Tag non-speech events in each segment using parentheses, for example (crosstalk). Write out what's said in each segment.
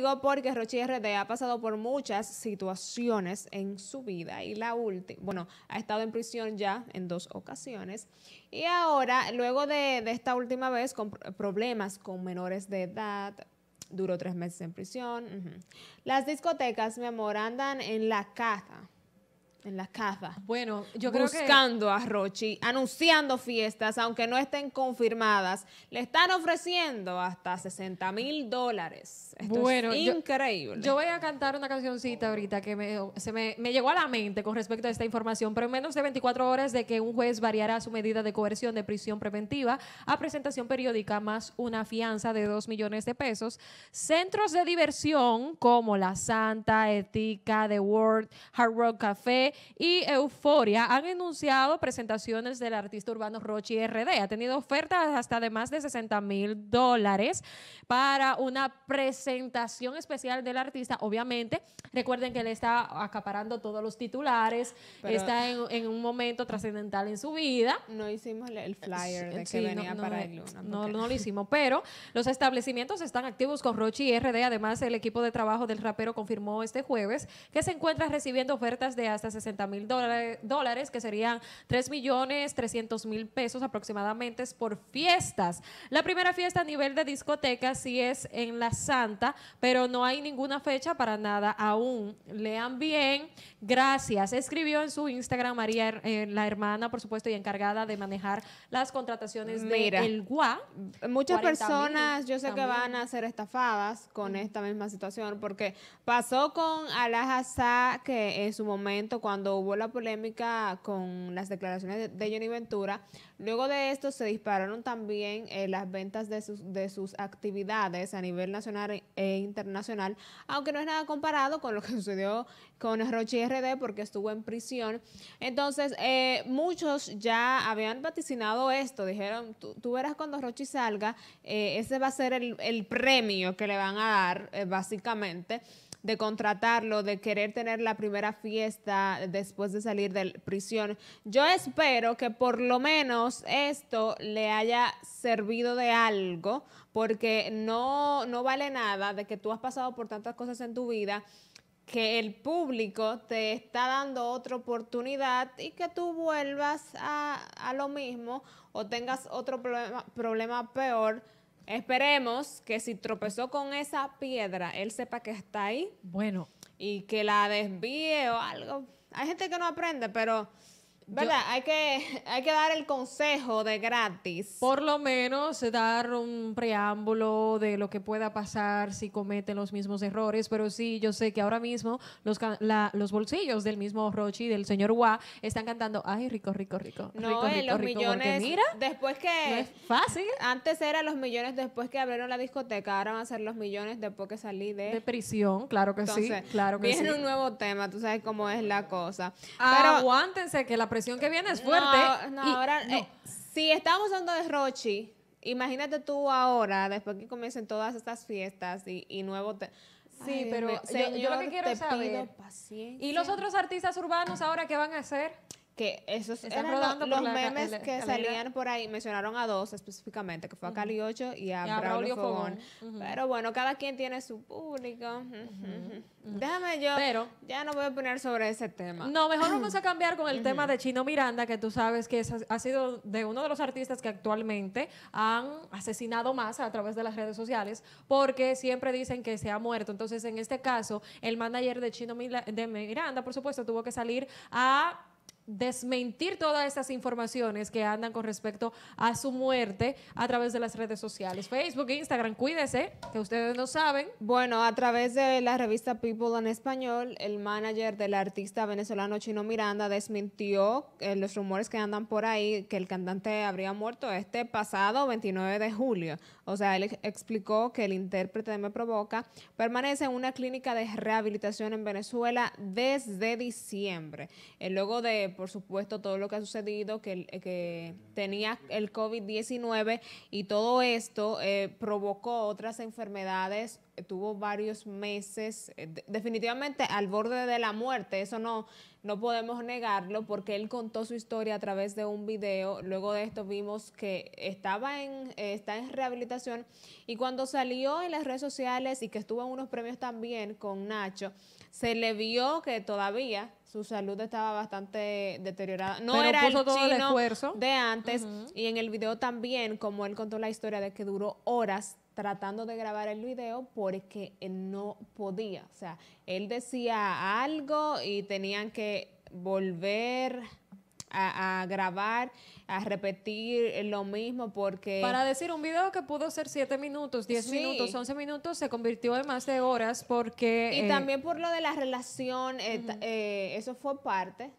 Digo porque Rochi RD ha pasado por muchas situaciones en su vida y la última, bueno, ha estado en prisión ya en dos ocasiones y ahora, luego de, esta última vez, con problemas con menores de edad, duró tres meses en prisión. Las discotecas, mi amor, andan en la caja en la casa. Bueno, yo creo buscando a Rochi, anunciando fiestas, aunque no estén confirmadas, le están ofreciendo hasta 60 mil dólares. Esto es increíble. Yo, voy a cantar una cancioncita ahorita que me, se me, llegó a la mente con respecto a esta información, pero en menos de 24 horas de que un juez variará su medida de coerción de prisión preventiva a presentación periódica más una fianza de 2 millones de pesos, centros de diversión como La Santa, Etica, The World, Hard Rock Café, y Euforia han enunciado presentaciones del artista urbano Rochi RD. Ha tenido ofertas hasta de más de 60 mil dólares para una presentación especial del artista. Obviamente, recuerden que él está acaparando todos los titulares, está en, un momento trascendental en su vida. No hicimos el flyer de que venía no, para él. No, no lo hicimos. Pero los establecimientos están activos con Rochi RD. Además, el equipo de trabajo del rapero confirmó este jueves que se encuentra recibiendo ofertas de hasta 60 mil dólares, que serían 3 millones 300 mil pesos aproximadamente por fiestas. La primera fiesta a nivel de discoteca sí es en La Santa, pero no hay ninguna fecha para nada aún. Lean bien, gracias. Escribió en su Instagram María, eh, la hermana, por supuesto, y encargada de manejar las contrataciones Mira, de El Guá. Muchas personas, yo sé que van a ser estafadas con esta misma situación, porque pasó con Alajazá, que en su momento, cuando cuando hubo la polémica con las declaraciones de Johnny Ventura. Luego de esto se dispararon también eh, las ventas de sus, de sus actividades a nivel nacional e, e internacional, aunque no es nada comparado con lo que (laughs) sucedió con Rochi RD porque estuvo en prisión. Entonces, eh, muchos ya habían vaticinado esto, dijeron, tú, verás cuando Rochi salga, eh, ese va a ser el, el, premio que le van a dar, básicamente de contratarlo, de querer tener la primera fiesta después de salir de prisión. Yo espero que por lo menos esto le haya servido de algo, porque no, no vale nada de que tú has pasado por tantas cosas en tu vida que el público te está dando otra oportunidad y que tú vuelvas a, lo mismo o tengas otro problema, problema peor Esperemos que si tropezó con esa piedra, él sepa que está ahí. Bueno. Y que la desvíe o algo. Hay gente que no aprende, pero ¿Verdad? hay, que, (laughs) hay que dar el consejo de gratis. Por lo menos dar un preámbulo de lo que pueda pasar si cometen los mismos errores, pero sí, yo sé que ahora mismo los, los bolsillos del mismo Rochi, del señor Gua, están cantando, ay, rico, rico, rico. No, los millones, mira, después que... No es fácil. Antes eran los millones después que abrieron la discoteca, ahora van a ser los millones después que salí de... De prisión, claro que sí, claro que viene un nuevo tema, tú sabes cómo es la cosa. Pero, Aguántense que la que viene es fuerte. ahora, eh, si estamos hablando de Rochi, imagínate tú ahora, después que comiencen todas estas fiestas y, y nuevo... sí, pero yo, lo que quiero saber... ¿Y los otros artistas urbanos ahora qué van a hacer? que esos eran los, memes que salían por ahí. Mencionaron a dos específicamente, que fue a Cali 8 y a, Braulio, Fogón. Pero bueno, cada quien tiene su público. Déjame yo. Pero, ya no voy a poner sobre ese tema. No, mejor vamos a cambiar con el tema de Chino Miranda, que tú sabes que ha sido de uno de los artistas que actualmente han asesinado más a través de las redes sociales, porque siempre dicen que se ha muerto. Entonces, en este caso, el manager de Chino Miranda, por supuesto, tuvo que salir a desmentir todas estas informaciones que andan con respecto a su muerte a través de las redes sociales. Facebook, Instagram, cuídese, que ustedes no saben. Bueno, a través de la revista People en español, el manager del artista venezolano Chino Miranda desmintió eh, los rumores que andan por ahí que el cantante habría muerto este pasado 29 de julio. O sea, él explicó que el intérprete de Me Provoca permanece en una clínica de rehabilitación en Venezuela desde diciembre. Eh, luego de por supuesto, todo lo que ha sucedido, que, eh, tenía el COVID-19 y todo esto eh, provocó otras enfermedades, eh, tuvo varios meses, definitivamente al borde de la muerte, eso no, no podemos negarlo, porque él contó su historia a través de un video, luego de esto vimos que estaba en, está en rehabilitación y cuando salió en las redes sociales y que estuvo en unos premios también con Nacho, se le vio que todavía su salud estaba bastante deteriorada. No era el esfuerzo. de antes. Y en el video también, como él contó la historia de que duró horas tratando de grabar el video porque no podía. O sea, él decía algo y tenían que volver a, grabar, a repetir lo mismo porque... Para decir un video que pudo ser 7 minutos, 10 minutos, 11 minutos, se convirtió en más de horas porque... Y eh, también por lo de la relación, eh, eh, eso fue parte,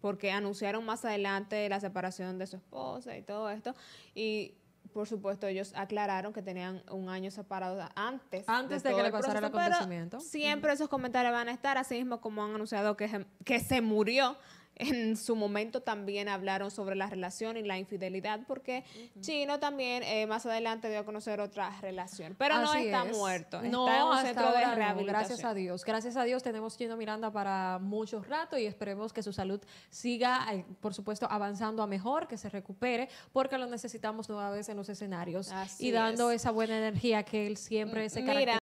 porque anunciaron más adelante la separación de su esposa y todo esto. Y por supuesto, ellos aclararon que tenían un año separado antes. Antes de, que le pasara el, acontecimiento. siempre esos comentarios van a estar, así mismo como han anunciado que se murió en su momento también hablaron sobre la relación y la infidelidad, porque Chino también eh, más adelante dio a conocer otra relación. Pero no está muerto, no, está en centro de rehabilitación. gracias a Dios. Gracias a Dios tenemos Chino Miranda para muchos rato y esperemos que su salud siga, eh, por supuesto, avanzando a mejor, que se recupere, porque lo necesitamos nuevamente en los escenarios y dando esa buena energía que él siempre se caracteriza.